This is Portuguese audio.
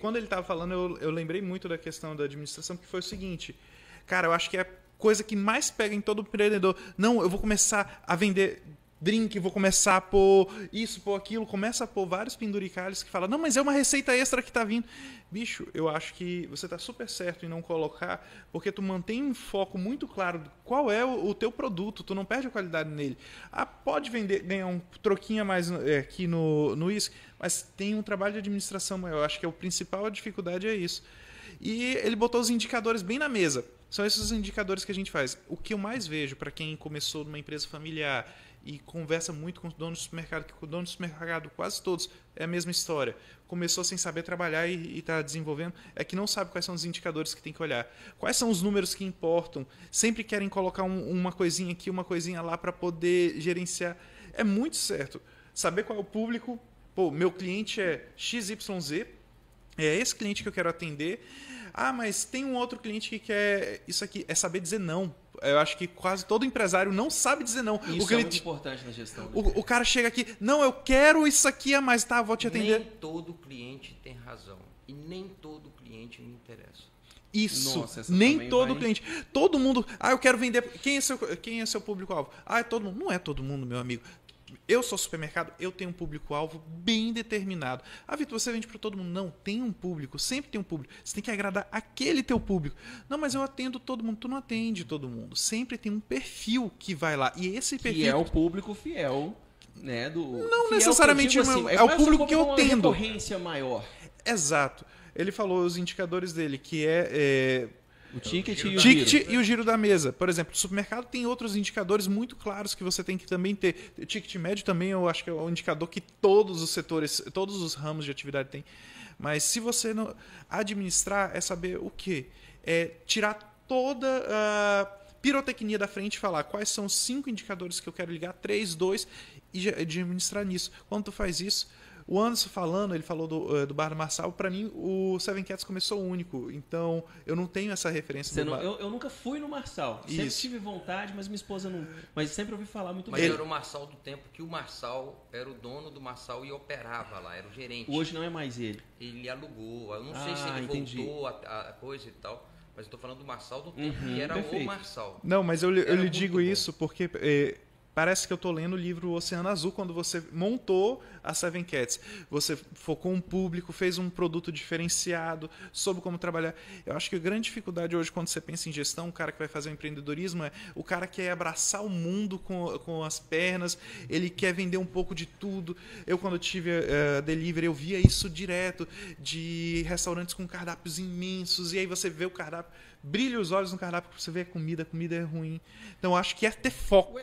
quando ele estava falando, eu, eu lembrei muito da questão da administração, que foi o seguinte. Cara, eu acho que é a coisa que mais pega em todo empreendedor. Não, eu vou começar a vender drink, vou começar a pôr isso, pôr aquilo, começa a pôr vários penduricalhos que fala, não, mas é uma receita extra que tá vindo. Bicho, eu acho que você tá super certo em não colocar, porque tu mantém um foco muito claro de qual é o, o teu produto, tu não perde a qualidade nele. Ah, pode vender, ganhar um troquinho a mais é, aqui no, no uísque, mas tem um trabalho de administração maior. Eu acho que é o principal, a dificuldade é isso. E ele botou os indicadores bem na mesa são esses os indicadores que a gente faz. O que eu mais vejo para quem começou numa empresa familiar e conversa muito com os donos do supermercado, que com os donos do supermercado, quase todos, é a mesma história. Começou sem saber trabalhar e está desenvolvendo, é que não sabe quais são os indicadores que tem que olhar. Quais são os números que importam? Sempre querem colocar um, uma coisinha aqui, uma coisinha lá para poder gerenciar. É muito certo. Saber qual é o público. Pô, meu cliente é XYZ, é esse cliente que eu quero atender. Ah, mas tem um outro cliente que quer isso aqui, é saber dizer não. Eu acho que quase todo empresário não sabe dizer não. Isso o é cliente, é muito importante na gestão. O, né? o, cara chega aqui, não, eu quero isso aqui, mas tá, vou te atender. Nem todo cliente tem razão e nem todo cliente me interessa. Isso, Nossa, nem todo vai... cliente. Todo mundo, ah, eu quero vender. Quem é seu, quem é seu público-alvo? Ah, é todo mundo. Não é todo mundo, meu amigo. Eu sou supermercado, eu tenho um público-alvo bem determinado. Ah, Vitor, você vende para todo mundo. Não, tem um público, sempre tem um público. Você tem que agradar aquele teu público. Não, mas eu atendo todo mundo. Tu não atende todo mundo. Sempre tem um perfil que vai lá. E esse perfil. Que é o público fiel, né? Do... Não fiel necessariamente digo, tipo assim, é, é o público que eu atendo. É uma maior. Exato. Ele falou os indicadores dele, que é, é o ticket, o e, o ticket e o giro da mesa. Por exemplo, o supermercado tem outros indicadores muito claros que você tem que também ter. O ticket médio também eu acho que é um indicador que todos os setores, todos os ramos de atividade têm. Mas se você não administrar, é saber o quê? É tirar toda a pirotecnia da frente e falar quais são os cinco indicadores que eu quero ligar, três, dois, e administrar nisso. Quando tu faz isso, o Anderson falando, ele falou do, eh, do Bardo Marçal, para mim o Seven Cats começou único, então eu não tenho essa referência. Você do não, bar... eu, eu, nunca fui no Marçal, sempre tive vontade, mas minha esposa não. Mas sempre ouvi falar muito mas bem. Mas era o Marçal do tempo que o Marçal era o dono do Marçal e operava lá, era o gerente. Hoje não é mais ele. Ele alugou, eu não ah, sei se ah, ele entendi. voltou a, a coisa e tal. Mas eu tô falando do Marçal do tempo uhum, que era perfeito. o Marçal. Não, mas eu, eu lhe digo bom. isso porque eh, Parece que eu estou lendo o livro Oceano Azul quando você montou a Seven Cats. Você focou um público, fez um produto diferenciado, soube como trabalhar. Eu acho que a grande dificuldade hoje, quando você pensa em gestão, o cara que vai fazer empreendedorismo é o cara que quer abraçar o mundo com, com as pernas, ele quer vender um pouco de tudo. Eu, quando tive uh, delivery, eu via isso direto de restaurantes com cardápios imensos, e aí você vê o cardápio, brilha os olhos no cardápio, você vê a comida, a comida é ruim. Então, eu acho que é ter foco.